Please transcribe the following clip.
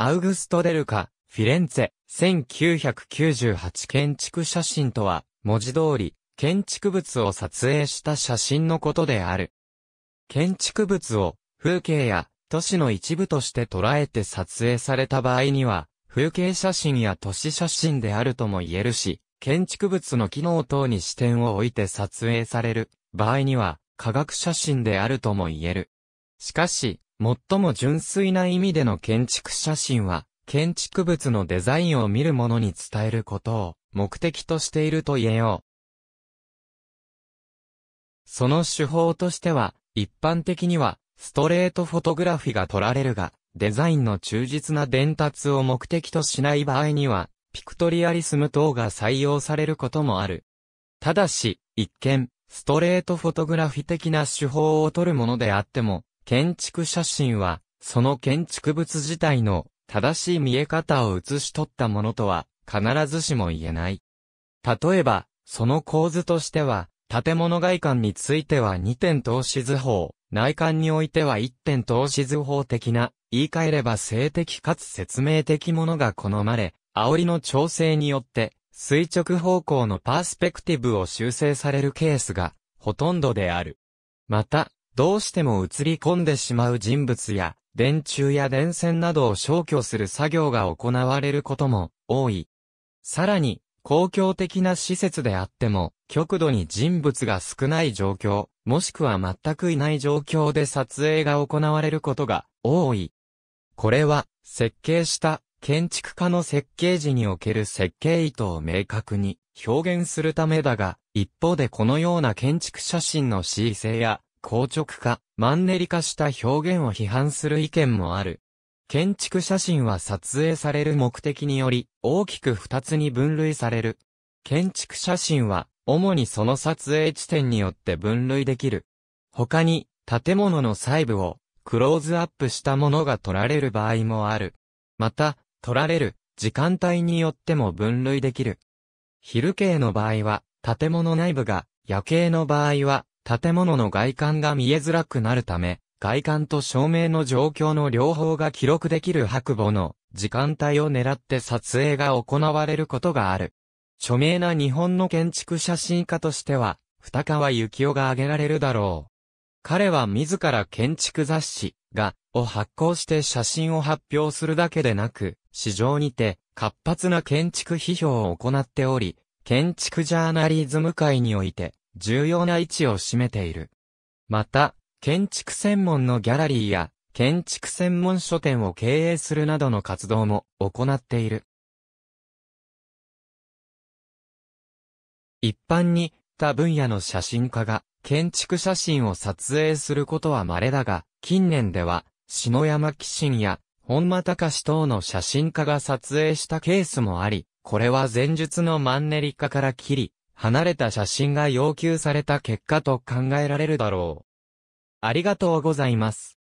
アウグスト・デルカ、フィレンツェ、1998建築写真とは、文字通り、建築物を撮影した写真のことである。建築物を、風景や、都市の一部として捉えて撮影された場合には、風景写真や都市写真であるとも言えるし、建築物の機能等に視点を置いて撮影される場合には、科学写真であるとも言える。しかし、最も純粋な意味での建築写真は、建築物のデザインを見る者に伝えることを目的としていると言えよう。その手法としては、一般的には、ストレートフォトグラフィが取られるが、デザインの忠実な伝達を目的としない場合には、ピクトリアリスム等が採用されることもある。ただし、一見、ストレートフォトグラフィ的な手法を取るものであっても、建築写真は、その建築物自体の正しい見え方を写し取ったものとは必ずしも言えない。例えば、その構図としては、建物外観については2点投資図法、内観においては1点投資図法的な、言い換えれば性的かつ説明的ものが好まれ、煽りの調整によって、垂直方向のパースペクティブを修正されるケースが、ほとんどである。また、どうしても映り込んでしまう人物や、電柱や電線などを消去する作業が行われることも多い。さらに、公共的な施設であっても、極度に人物が少ない状況、もしくは全くいない状況で撮影が行われることが多い。これは、設計した建築家の設計時における設計意図を明確に表現するためだが、一方でこのような建築写真の姿勢や硬直化、マンネリ化した表現を批判する意見もある。建築写真は撮影される目的により、大きく二つに分類される。建築写真は、主にその撮影地点によって分類できる。他に、建物の細部を、クローズアップしたものが撮られる場合もある。また、撮られる、時間帯によっても分類できる。昼景の場合は、建物内部が、夜景の場合は、建物の外観が見えづらくなるため、外観と照明の状況の両方が記録できる白母の時間帯を狙って撮影が行われることがある。著名な日本の建築写真家としては、二川幸雄が挙げられるだろう。彼は自ら建築雑誌がを発行して写真を発表するだけでなく、市場にて活発な建築批評を行っており、建築ジャーナリズム界において重要な位置を占めている。また、建築専門のギャラリーや建築専門書店を経営するなどの活動も行っている。一般に他分野の写真家が建築写真を撮影することは稀だが、近年では篠山紀信や本間隆等の写真家が撮影したケースもあり、これは前述のマンネリ化から切り、離れた写真が要求された結果と考えられるだろう。ありがとうございます。